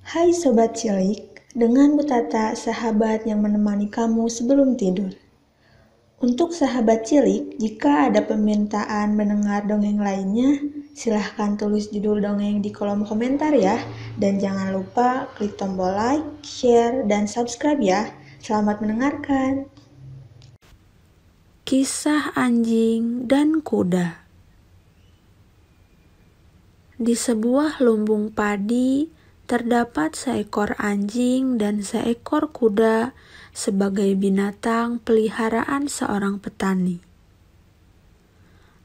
Hai Sobat Cilik, dengan Butata sahabat yang menemani kamu sebelum tidur. Untuk sahabat cilik, jika ada permintaan mendengar dongeng lainnya, silahkan tulis judul dongeng di kolom komentar ya. Dan jangan lupa klik tombol like, share, dan subscribe ya. Selamat mendengarkan. Kisah anjing dan kuda. Di sebuah lumbung padi, terdapat seekor anjing dan seekor kuda sebagai binatang peliharaan seorang petani.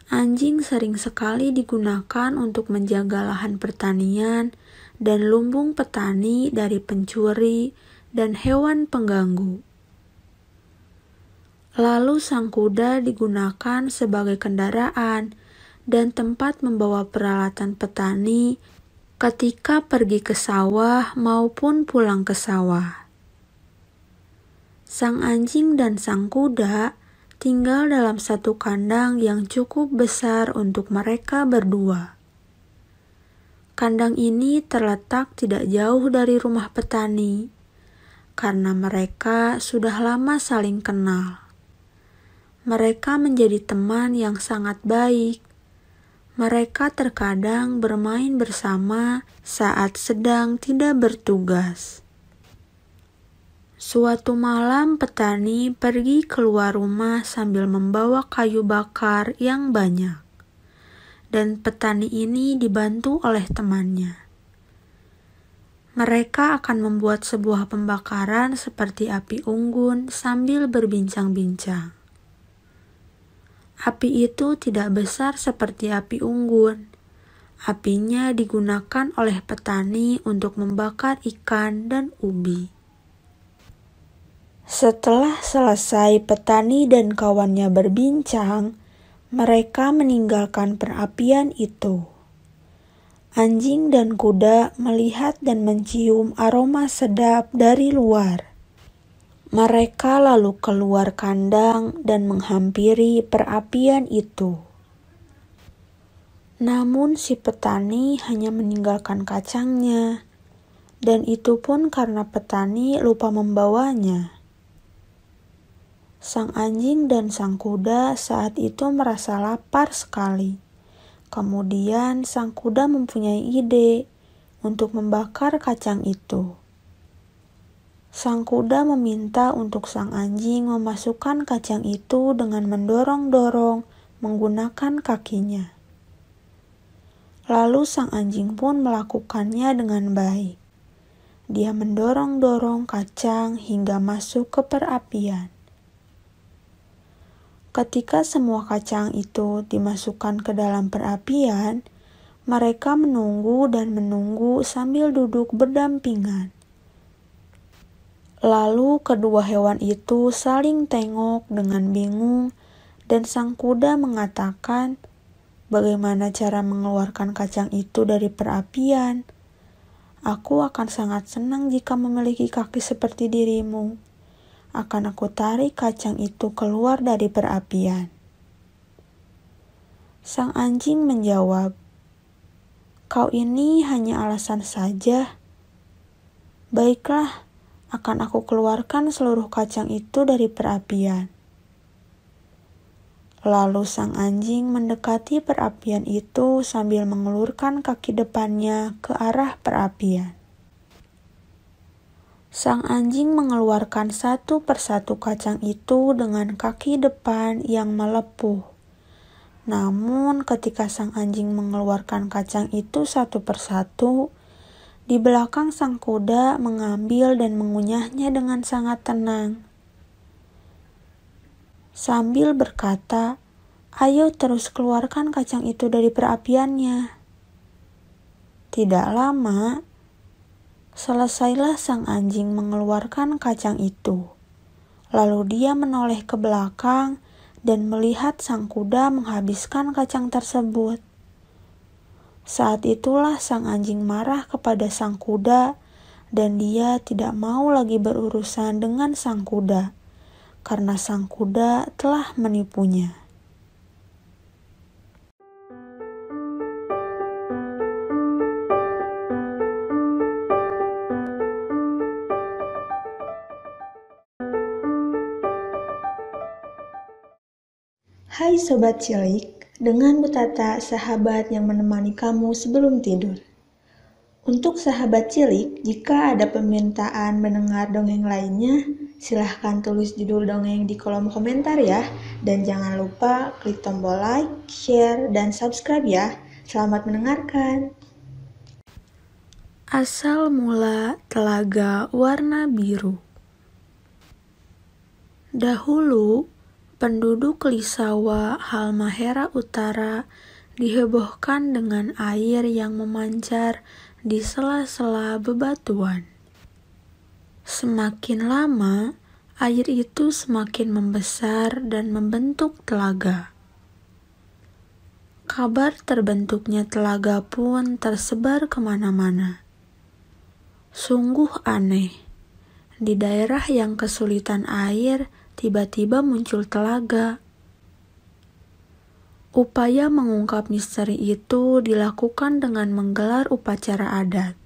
Anjing sering sekali digunakan untuk menjaga lahan pertanian dan lumbung petani dari pencuri dan hewan pengganggu. Lalu sang kuda digunakan sebagai kendaraan dan tempat membawa peralatan petani ketika pergi ke sawah maupun pulang ke sawah. Sang anjing dan sang kuda tinggal dalam satu kandang yang cukup besar untuk mereka berdua. Kandang ini terletak tidak jauh dari rumah petani karena mereka sudah lama saling kenal. Mereka menjadi teman yang sangat baik mereka terkadang bermain bersama saat sedang tidak bertugas. Suatu malam, petani pergi keluar rumah sambil membawa kayu bakar yang banyak, dan petani ini dibantu oleh temannya. Mereka akan membuat sebuah pembakaran seperti api unggun sambil berbincang-bincang. Api itu tidak besar seperti api unggun. Apinya digunakan oleh petani untuk membakar ikan dan ubi. Setelah selesai petani dan kawannya berbincang, mereka meninggalkan perapian itu. Anjing dan kuda melihat dan mencium aroma sedap dari luar. Mereka lalu keluar kandang dan menghampiri perapian itu. Namun si petani hanya meninggalkan kacangnya, dan itu pun karena petani lupa membawanya. Sang anjing dan sang kuda saat itu merasa lapar sekali. Kemudian sang kuda mempunyai ide untuk membakar kacang itu. Sang kuda meminta untuk sang anjing memasukkan kacang itu dengan mendorong-dorong menggunakan kakinya. Lalu sang anjing pun melakukannya dengan baik. Dia mendorong-dorong kacang hingga masuk ke perapian. Ketika semua kacang itu dimasukkan ke dalam perapian, mereka menunggu dan menunggu sambil duduk berdampingan. Lalu kedua hewan itu saling tengok dengan bingung dan sang kuda mengatakan bagaimana cara mengeluarkan kacang itu dari perapian. Aku akan sangat senang jika memiliki kaki seperti dirimu. Akan aku tarik kacang itu keluar dari perapian. Sang anjing menjawab, "Kau ini hanya alasan saja. Baiklah, akan aku keluarkan seluruh kacang itu dari perapian. Lalu sang anjing mendekati perapian itu sambil mengelurkan kaki depannya ke arah perapian. Sang anjing mengeluarkan satu persatu kacang itu dengan kaki depan yang melepuh. Namun, ketika sang anjing mengeluarkan kacang itu satu persatu, di belakang sang kuda mengambil dan mengunyahnya dengan sangat tenang. Sambil berkata, ayo terus keluarkan kacang itu dari perapiannya. Tidak lama, selesailah sang anjing mengeluarkan kacang itu. Lalu dia menoleh ke belakang dan melihat sang kuda menghabiskan kacang tersebut. Saat itulah sang anjing marah kepada sang kuda, dan dia tidak mau lagi berurusan dengan sang kuda karena sang kuda telah menipunya. Hai Sobat Cilik, dengan Butata, sahabat yang menemani kamu sebelum tidur. Untuk sahabat cilik, jika ada permintaan mendengar dongeng lainnya, silahkan tulis judul dongeng di kolom komentar ya. Dan jangan lupa klik tombol like, share, dan subscribe ya. Selamat mendengarkan. Asal mula telaga warna biru. Dahulu penduduk Lisawa Halmahera Utara dihebohkan dengan air yang memancar di sela-sela bebatuan. Semakin lama, air itu semakin membesar dan membentuk telaga. Kabar terbentuknya telaga pun tersebar kemana-mana. Sungguh aneh, di daerah yang kesulitan air tiba-tiba muncul telaga. Upaya mengungkap misteri itu dilakukan dengan menggelar upacara adat.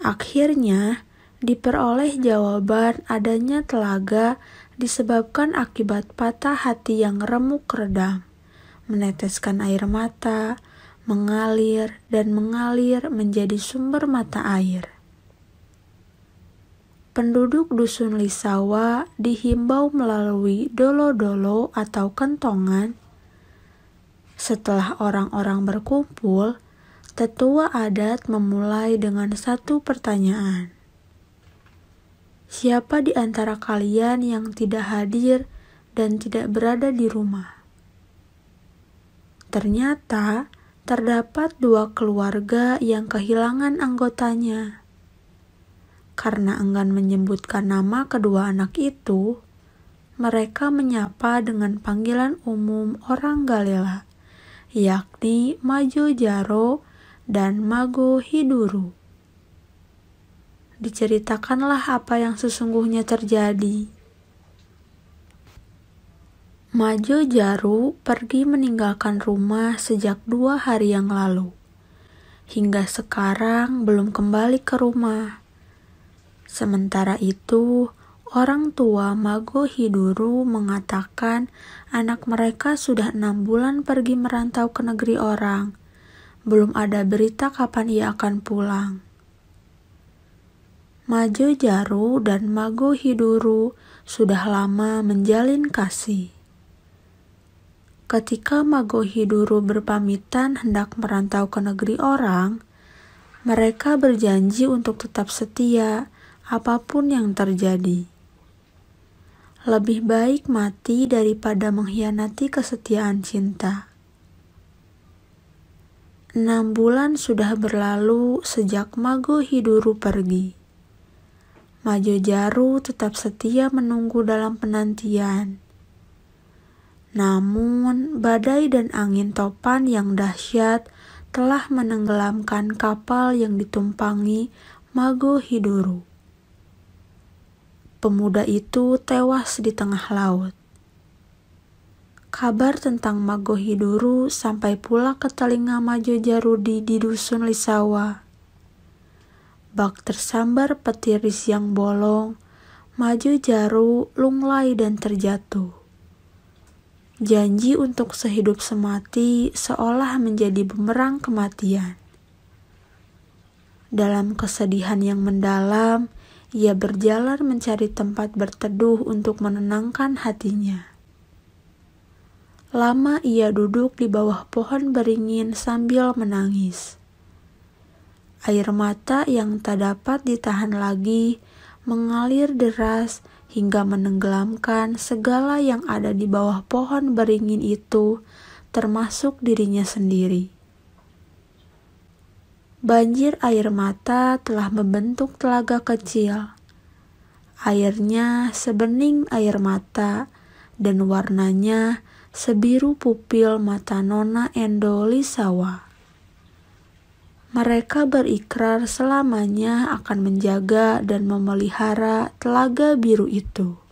Akhirnya, diperoleh jawaban adanya telaga disebabkan akibat patah hati yang remuk redam, meneteskan air mata, mengalir, dan mengalir menjadi sumber mata air. Penduduk dusun Lisawa dihimbau melalui dolo-dolo atau kentongan. Setelah orang-orang berkumpul, tetua adat memulai dengan satu pertanyaan. Siapa di antara kalian yang tidak hadir dan tidak berada di rumah? Ternyata terdapat dua keluarga yang kehilangan anggotanya. Karena enggan menyebutkan nama kedua anak itu, mereka menyapa dengan panggilan umum orang Galilea, yakni Maju Jaro dan Mago Hiduru. Diceritakanlah apa yang sesungguhnya terjadi. Majo Jaru pergi meninggalkan rumah sejak dua hari yang lalu. Hingga sekarang belum kembali ke rumah. Sementara itu, orang tua Mago Hiduru mengatakan anak mereka sudah enam bulan pergi merantau ke negeri orang. Belum ada berita kapan ia akan pulang. Majo Jaru dan Mago Hiduru sudah lama menjalin kasih. Ketika Mago Hiduru berpamitan hendak merantau ke negeri orang, mereka berjanji untuk tetap setia apapun yang terjadi. Lebih baik mati daripada mengkhianati kesetiaan cinta. Enam bulan sudah berlalu sejak Mago Hiduru pergi. Majo Jaru tetap setia menunggu dalam penantian. Namun, badai dan angin topan yang dahsyat telah menenggelamkan kapal yang ditumpangi Mago Hiduru pemuda itu tewas di tengah laut. Kabar tentang Magohiduru sampai pula ke telinga Majo Jarudi di dusun Lisawa. Bak tersambar petir di siang bolong, Majo Jaru lunglai dan terjatuh. Janji untuk sehidup semati seolah menjadi bumerang kematian. Dalam kesedihan yang mendalam, ia berjalan mencari tempat berteduh untuk menenangkan hatinya. Lama ia duduk di bawah pohon beringin sambil menangis. Air mata yang tak dapat ditahan lagi mengalir deras hingga menenggelamkan segala yang ada di bawah pohon beringin itu, termasuk dirinya sendiri. Banjir air mata telah membentuk telaga kecil. Airnya sebening air mata dan warnanya sebiru pupil mata Nona Endo Lisawa. Mereka berikrar selamanya akan menjaga dan memelihara telaga biru itu.